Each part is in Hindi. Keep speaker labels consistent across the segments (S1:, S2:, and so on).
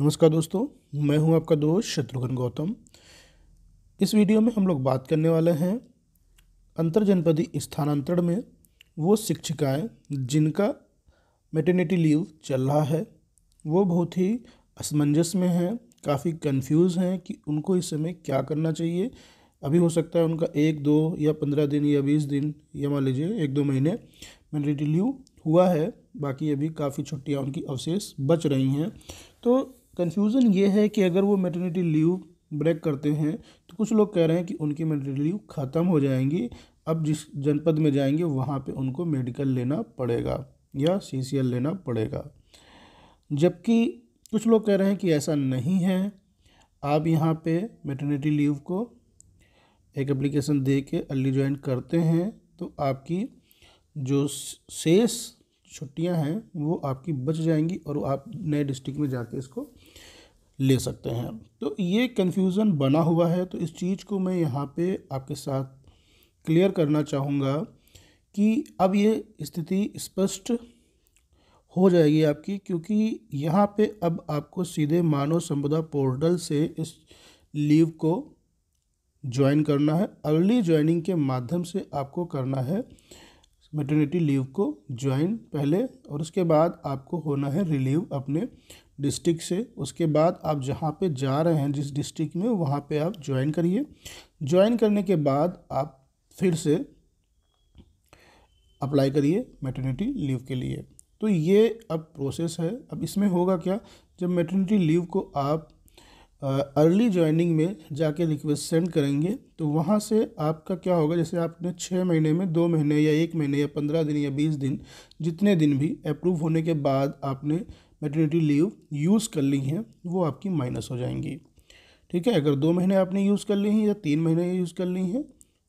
S1: नमस्कार दोस्तों मैं हूं आपका दोस्त शत्रुघ्न गौतम इस वीडियो में हम लोग बात करने वाले हैं अंतर जनपदी स्थानांतरण में वो शिक्षिकाएं जिनका मेटर्निटी लीव चल रहा है वो बहुत ही असमंजस में हैं काफ़ी कंफ्यूज हैं कि उनको इस समय क्या करना चाहिए अभी हो सकता है उनका एक दो या पंद्रह दिन या बीस दिन या मान लीजिए एक दो महीने मेटर्निटी लीव हुआ है बाकी अभी काफ़ी छुट्टियाँ उनकी अवशेष बच रही हैं तो कन्फ्यूज़न ये है कि अगर वो मेटर्निटी लीव ब्रेक करते हैं तो कुछ लोग कह रहे हैं कि उनकी मेटर्निटी लीव ख़त्म हो जाएंगी अब जिस जनपद में जाएंगे वहाँ पे उनको मेडिकल लेना पड़ेगा या सी लेना पड़ेगा जबकि कुछ लोग कह रहे हैं कि ऐसा नहीं है आप यहाँ पे मेटर्निटी लीव को एक एप्लीकेशन दे के अर्ली ज्वाइन करते हैं तो आपकी जो शेष छुट्टियां हैं वो आपकी बच जाएंगी और आप नए डिस्ट्रिक्ट में जाके इसको ले सकते हैं तो ये कन्फ्यूज़न बना हुआ है तो इस चीज़ को मैं यहाँ पे आपके साथ क्लियर करना चाहूँगा कि अब ये स्थिति स्पष्ट हो जाएगी आपकी क्योंकि यहाँ पे अब आपको सीधे मानव संपदा पोर्टल से इस लीव को ज्वाइन करना है अर्ली ज्वाइनिंग के माध्यम से आपको करना है मेटर्निटी लीव को ज्वाइन पहले और उसके बाद आपको होना है रिलीव अपने डिस्ट्रिक्ट से उसके बाद आप जहाँ पे जा रहे हैं जिस डिस्ट्रिक्ट में वहाँ पे आप ज्वाइन करिए ज्वाइन करने के बाद आप फिर से अप्लाई करिए मेटर्निटी लीव के लिए तो ये अब प्रोसेस है अब इसमें होगा क्या जब मेटर्निटी लीव को आप अर्ली ज्वाइनिंग में जाके रिक्वेस्ट सेंड करेंगे तो वहाँ से आपका क्या होगा जैसे आपने छः महीने में दो महीने या एक महीने या पंद्रह दिन या बीस दिन जितने दिन भी अप्रूव होने के बाद आपने मेटर्निटी लीव यूज़ कर ली हैं वो आपकी माइनस हो जाएंगी ठीक है अगर दो महीने आपने यूज़ कर ली हैं या तीन महीने यूज़ कर ली हैं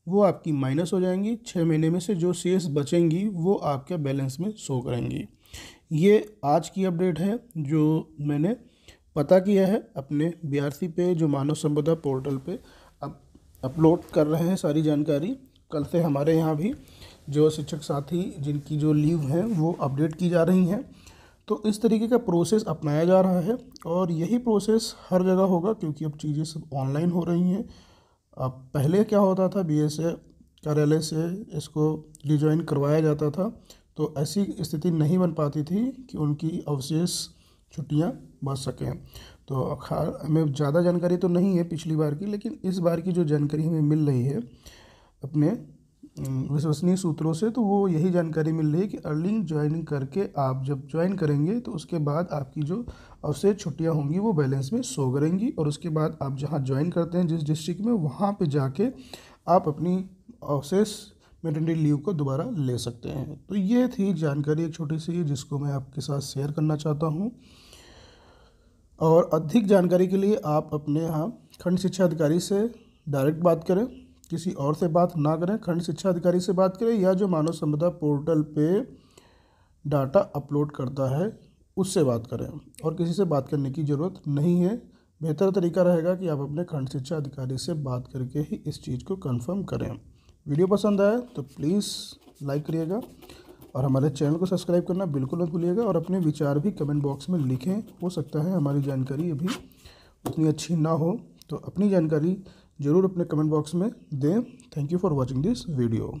S1: वो आपकी माइनस हो जाएंगी छः महीने में से जो सेल्स बचेंगी वो आपके बैलेंस में शो करेंगी ये आज की अपडेट है जो मैंने पता किया है अपने बीआरसी पे जो मानव संपदा पोर्टल पे अप अपलोड कर रहे हैं सारी जानकारी कल से हमारे यहाँ भी जो शिक्षक साथी जिनकी जो लीव हैं वो अपडेट की जा रही हैं तो इस तरीके का प्रोसेस अपनाया जा रहा है और यही प्रोसेस हर जगह होगा क्योंकि अब चीज़ें सब ऑनलाइन हो रही हैं अब पहले क्या होता था बी कार्यालय से इसको रिजॉइन करवाया जाता था तो ऐसी स्थिति नहीं बन पाती थी कि उनकी अवशेष छुट्टियाँ बच सकें तो हमें ज़्यादा जानकारी तो नहीं है पिछली बार की लेकिन इस बार की जो जानकारी हमें मिल रही है अपने विश्वसनीय सूत्रों से तो वो यही जानकारी मिल रही है कि अर्लिंग ज्वाइनिंग करके आप जब ज्वाइन करेंगे तो उसके बाद आपकी जो अवशेष छुट्टियां होंगी वो बैलेंस में शो करेंगी और उसके बाद आप जहाँ ज्वाइन करते हैं जिस डिस्ट्रिक्ट में वहाँ पे जाके आप अपनी अवशेष मेटर्निटी लीव को दोबारा ले सकते हैं तो ये थी जानकारी एक छोटी सी जिसको मैं आपके साथ शेयर करना चाहता हूँ और अधिक जानकारी के लिए आप अपने यहाँ खंड शिक्षा अधिकारी से डायरेक्ट बात करें किसी और से बात ना करें खंड शिक्षा अधिकारी से बात करें या जो मानव संपदा पोर्टल पे डाटा अपलोड करता है उससे बात करें और किसी से बात करने की ज़रूरत नहीं है बेहतर तरीका रहेगा कि आप अपने खंड शिक्षा अधिकारी से बात करके ही इस चीज़ को कंफर्म करें वीडियो पसंद आए तो प्लीज़ लाइक करिएगा और हमारे चैनल को सब्सक्राइब करना बिल्कुल मत भूलिएगा और अपने विचार भी कमेंट बॉक्स में लिखें हो सकता है हमारी जानकारी अभी उतनी अच्छी ना हो तो अपनी जानकारी ज़रूर अपने कमेंट बॉक्स में दें thank you for watching this video